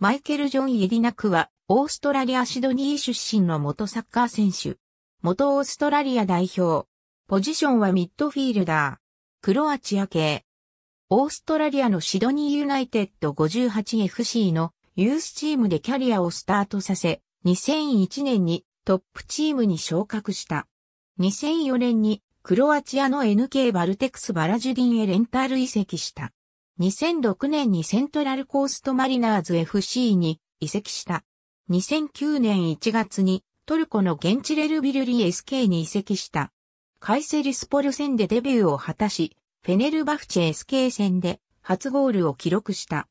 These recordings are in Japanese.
マイケル・ジョン・イェディナクは、オーストラリア・シドニー出身の元サッカー選手。元オーストラリア代表。ポジションはミッドフィールダー。クロアチア系。オーストラリアのシドニーユナイテッド 58FC のユースチームでキャリアをスタートさせ、2001年にトップチームに昇格した。2004年にクロアチアの NK バルテクスバラジュディンへレンタル移籍した。2006年にセントラルコーストマリナーズ FC に移籍した。2009年1月にトルコの現地レルビルリ SK に移籍した。カイセリスポル戦でデビューを果たし、フェネルバフチェ SK 戦で初ゴールを記録した。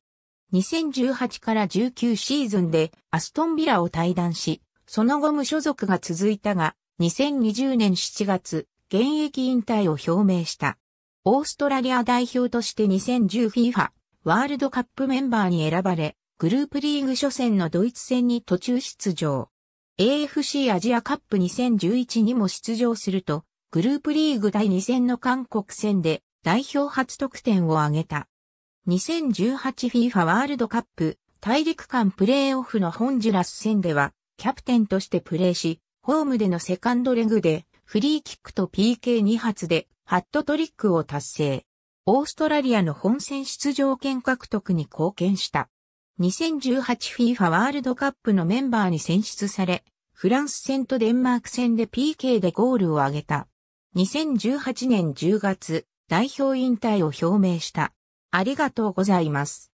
2018から19シーズンでアストンビラを退団し、その後無所属が続いたが、2020年7月、現役引退を表明した。オーストラリア代表として 2010FIFA ワールドカップメンバーに選ばれ、グループリーグ初戦のドイツ戦に途中出場。AFC アジアカップ2011にも出場すると、グループリーグ第2戦の韓国戦で代表初得点を挙げた。2018FIFA ワールドカップ大陸間プレーオフのホンジュラス戦では、キャプテンとしてプレーし、ホームでのセカンドレグで、フリーキックと PK2 発でハットトリックを達成。オーストラリアの本戦出場権獲得に貢献した。2018FIFA ワールドカップのメンバーに選出され、フランス戦とデンマーク戦で PK でゴールを挙げた。2018年10月、代表引退を表明した。ありがとうございます。